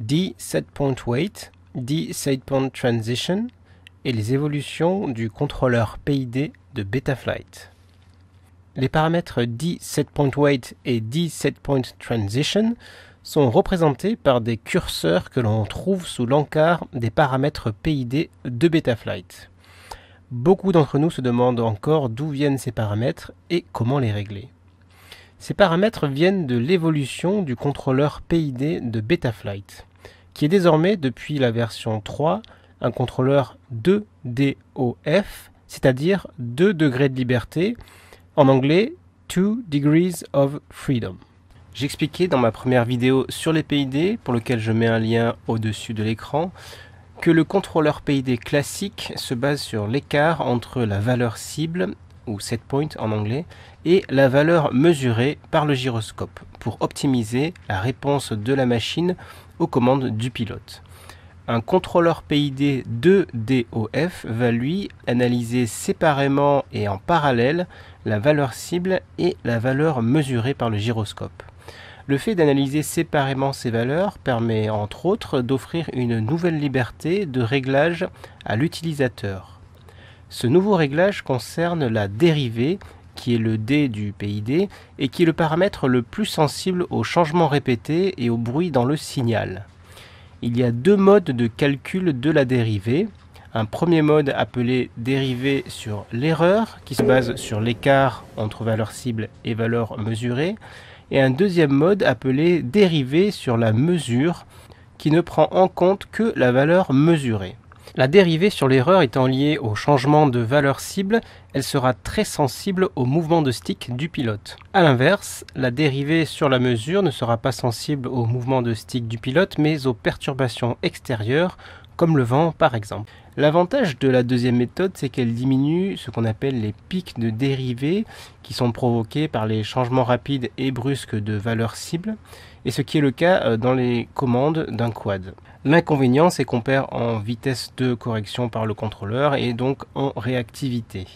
d setPointWait, d transition et les évolutions du contrôleur PID de Betaflight. Les paramètres d weight et d transition sont représentés par des curseurs que l'on trouve sous l'encart des paramètres PID de Betaflight. Beaucoup d'entre nous se demandent encore d'où viennent ces paramètres et comment les régler. Ces paramètres viennent de l'évolution du contrôleur PID de Betaflight, qui est désormais, depuis la version 3, un contrôleur 2DOF, c'est-à-dire 2 degrés de liberté, en anglais 2 degrees of freedom. J'expliquais dans ma première vidéo sur les PID, pour lequel je mets un lien au-dessus de l'écran, que le contrôleur PID classique se base sur l'écart entre la valeur cible ou set point en anglais, et la valeur mesurée par le gyroscope pour optimiser la réponse de la machine aux commandes du pilote. Un contrôleur PID 2DOF va lui analyser séparément et en parallèle la valeur cible et la valeur mesurée par le gyroscope. Le fait d'analyser séparément ces valeurs permet entre autres d'offrir une nouvelle liberté de réglage à l'utilisateur. Ce nouveau réglage concerne la dérivée, qui est le D du PID, et qui est le paramètre le plus sensible aux changements répétés et au bruit dans le signal. Il y a deux modes de calcul de la dérivée. Un premier mode appelé dérivée sur l'erreur, qui se base sur l'écart entre valeur cible et valeur mesurée, et un deuxième mode appelé dérivée sur la mesure, qui ne prend en compte que la valeur mesurée. La dérivée sur l'erreur étant liée au changement de valeur cible, elle sera très sensible au mouvement de stick du pilote. A l'inverse, la dérivée sur la mesure ne sera pas sensible au mouvement de stick du pilote mais aux perturbations extérieures comme le vent par exemple. L'avantage de la deuxième méthode, c'est qu'elle diminue ce qu'on appelle les pics de dérivée qui sont provoqués par les changements rapides et brusques de valeur cible et ce qui est le cas euh, dans les commandes d'un quad. L'inconvénient, c'est qu'on perd en vitesse de correction par le contrôleur et donc en réactivité.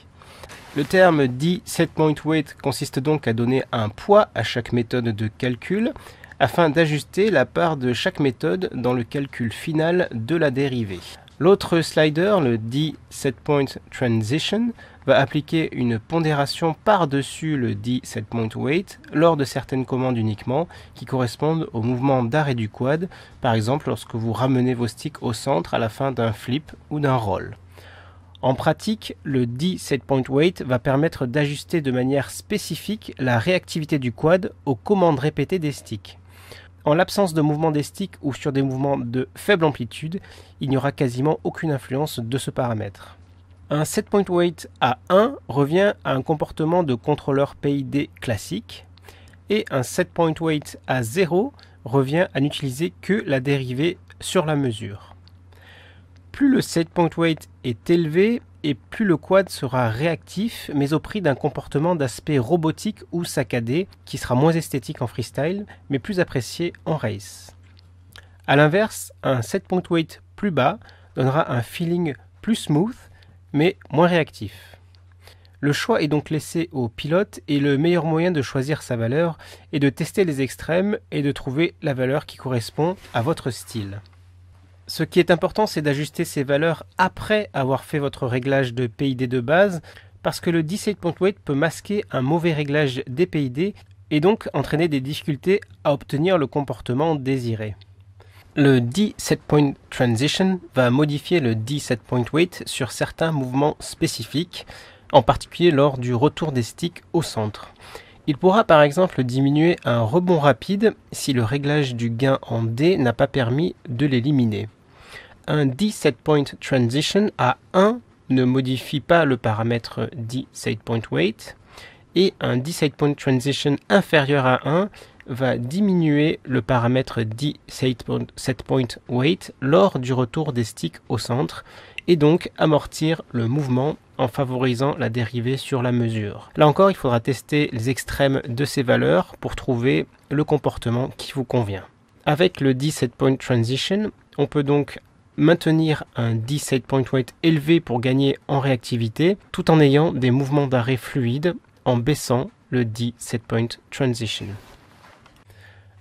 Le terme dit set point weight consiste donc à donner un poids à chaque méthode de calcul afin d'ajuster la part de chaque méthode dans le calcul final de la dérivée. L'autre slider, le D setpoint Transition, va appliquer une pondération par-dessus le D setpoint Weight lors de certaines commandes uniquement qui correspondent au mouvement d'arrêt du quad, par exemple lorsque vous ramenez vos sticks au centre à la fin d'un flip ou d'un roll. En pratique, le D setpoint Weight va permettre d'ajuster de manière spécifique la réactivité du quad aux commandes répétées des sticks. En l'absence de mouvement des sticks ou sur des mouvements de faible amplitude, il n'y aura quasiment aucune influence de ce paramètre. Un point weight à 1 revient à un comportement de contrôleur PID classique et un point weight à 0 revient à n'utiliser que la dérivée sur la mesure. Plus le point weight est élevé, et plus le quad sera réactif, mais au prix d'un comportement d'aspect robotique ou saccadé, qui sera moins esthétique en freestyle, mais plus apprécié en race. A l'inverse, un 7.8 plus bas donnera un feeling plus smooth, mais moins réactif. Le choix est donc laissé au pilote et le meilleur moyen de choisir sa valeur est de tester les extrêmes et de trouver la valeur qui correspond à votre style. Ce qui est important, c'est d'ajuster ces valeurs après avoir fait votre réglage de PID de base, parce que le Weight peut masquer un mauvais réglage des PID et donc entraîner des difficultés à obtenir le comportement désiré. Le d point Transition va modifier le d Weight sur certains mouvements spécifiques, en particulier lors du retour des sticks au centre. Il pourra par exemple diminuer un rebond rapide si le réglage du gain en D n'a pas permis de l'éliminer un 17 point transition à 1 ne modifie pas le paramètre 17 point weight et un 17 point transition inférieur à 1 va diminuer le paramètre 17 point weight lors du retour des sticks au centre et donc amortir le mouvement en favorisant la dérivée sur la mesure. Là encore, il faudra tester les extrêmes de ces valeurs pour trouver le comportement qui vous convient. Avec le 17 point transition, on peut donc maintenir un d setpoint weight élevé pour gagner en réactivité, tout en ayant des mouvements d'arrêt fluides en baissant le d setpoint point transition.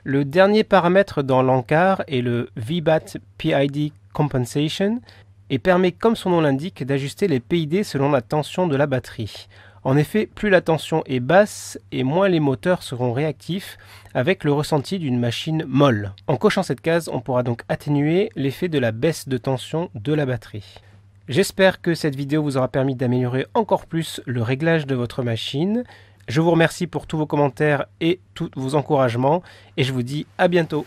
Le dernier paramètre dans l'encart est le VBAT PID compensation et permet, comme son nom l'indique, d'ajuster les PID selon la tension de la batterie. En effet, plus la tension est basse et moins les moteurs seront réactifs avec le ressenti d'une machine molle. En cochant cette case, on pourra donc atténuer l'effet de la baisse de tension de la batterie. J'espère que cette vidéo vous aura permis d'améliorer encore plus le réglage de votre machine. Je vous remercie pour tous vos commentaires et tous vos encouragements et je vous dis à bientôt.